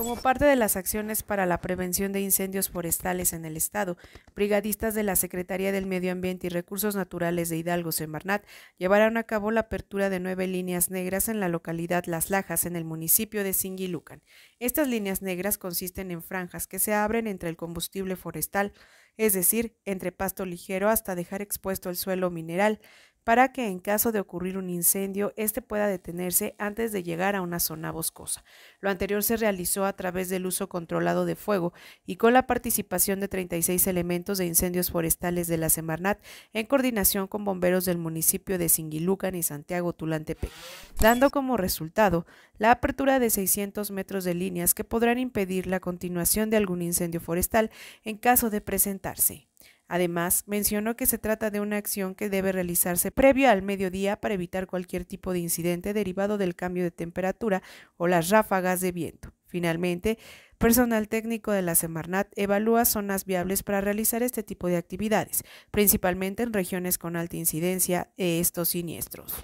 Como parte de las acciones para la prevención de incendios forestales en el Estado, brigadistas de la Secretaría del Medio Ambiente y Recursos Naturales de Hidalgo Semarnat llevarán a cabo la apertura de nueve líneas negras en la localidad Las Lajas, en el municipio de Singilucan. Estas líneas negras consisten en franjas que se abren entre el combustible forestal, es decir, entre pasto ligero hasta dejar expuesto el suelo mineral, para que en caso de ocurrir un incendio, éste pueda detenerse antes de llegar a una zona boscosa. Lo anterior se realizó a través del uso controlado de fuego y con la participación de 36 elementos de incendios forestales de la Semarnat en coordinación con bomberos del municipio de Singilucan y Santiago Tulantepec, dando como resultado la apertura de 600 metros de líneas que podrán impedir la continuación de algún incendio forestal en caso de presentarse. Además, mencionó que se trata de una acción que debe realizarse previo al mediodía para evitar cualquier tipo de incidente derivado del cambio de temperatura o las ráfagas de viento. Finalmente, personal técnico de la Semarnat evalúa zonas viables para realizar este tipo de actividades, principalmente en regiones con alta incidencia de estos siniestros.